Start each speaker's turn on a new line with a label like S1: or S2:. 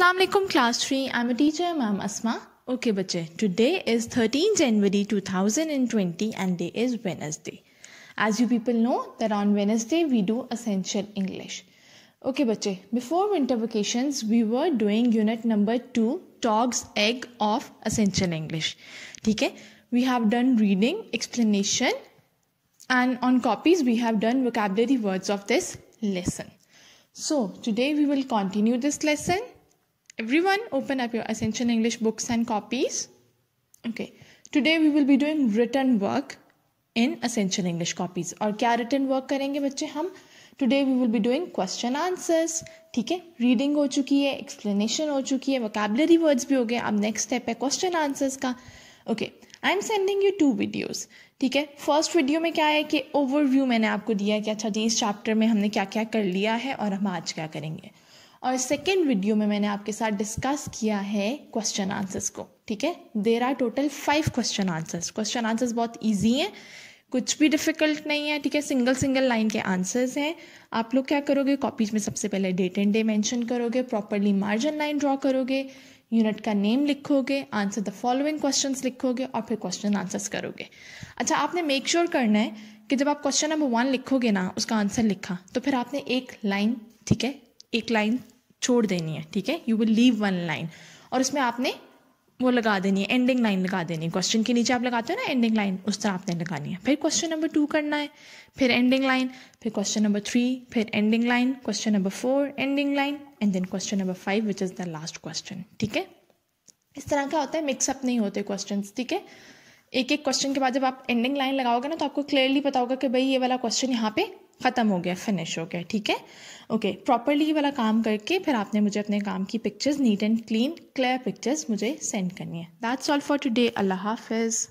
S1: Assalamu alaikum class 3 I'm a teacher Ma'am Asma Okay bache today is 13 January 2020 and day is Wednesday As you people know that on Wednesday we do essential English Okay bache before winter vacations we were doing unit number 2 dog's egg of essential English Okay. we have done reading explanation and on copies we have done vocabulary words of this lesson so today we will continue this lesson Everyone open up your Ascension English books and copies. Okay. Today we will be doing written work in Ascension English copies. और kya written work karenge bacche hum today we will be doing question answers theek hai reading ho chuki hai explanation ho chuki hai vocabulary words bhi ho gaye ab next step hai question answers ka okay I am sending you two videos ठीक है first video में क्या है कि overview मैंने आपको दिया है कि अच्छा जी इस चैप्टर में हमने क्या क्या कर लिया है और हम आज क्या करेंगे और सेकेंड वीडियो में मैंने आपके साथ डिस्कस किया है क्वेश्चन आंसर्स को ठीक है there are total five question answers question answers बहुत ईजी हैं कुछ भी डिफिकल्ट नहीं है ठीक है सिंगल सिंगल लाइन के आंसर्स हैं आप लोग क्या करोगे कॉपीज में सबसे पहले डेट एंड डे मेंशन करोगे प्रॉपरली मार्जिन लाइन ड्रॉ करोगे यूनिट का नेम लिखोगे आंसर द फॉलोइंग क्वेश्चन लिखोगे और फिर क्वेश्चन आंसर्स करोगे अच्छा आपने मेक श्योर sure करना है कि जब आप क्वेश्चन नंबर वन लिखोगे ना उसका आंसर लिखा तो फिर आपने एक लाइन ठीक है एक लाइन छोड़ देनी है ठीक है you will leave one line और उसमें आपने वो लगा देनी है एंडिंग लाइन लगा देनी है क्वेश्चन के नीचे आप लगाते हो ना एंडिंग लाइन उस तरह आपने लगानी है फिर क्वेश्चन नंबर टू करना है फिर एंडिंग लाइन फिर क्वेश्चन नंबर थ्री फिर ending line question number four ending line and then question number five which is the last question ठीक है इस तरह क्या होता है मिक्सअप नहीं होते क्वेश्चन ठीक है एक एक क्वेश्चन के बाद जब आप एंडिंग लाइन लगाओगे ना तो आपको क्लियरली पता होगा कि भाई ये वाला क्वेश्चन यहाँ पे ख़त्म हो गया फिनिश हो गया ठीक है ओके प्रॉपरली वाला काम करके फिर आपने मुझे अपने काम की pictures neat and clean clear pictures मुझे सेंड करनी है दैट्स ऑल फॉर टुडे अल्लाह हाफिज़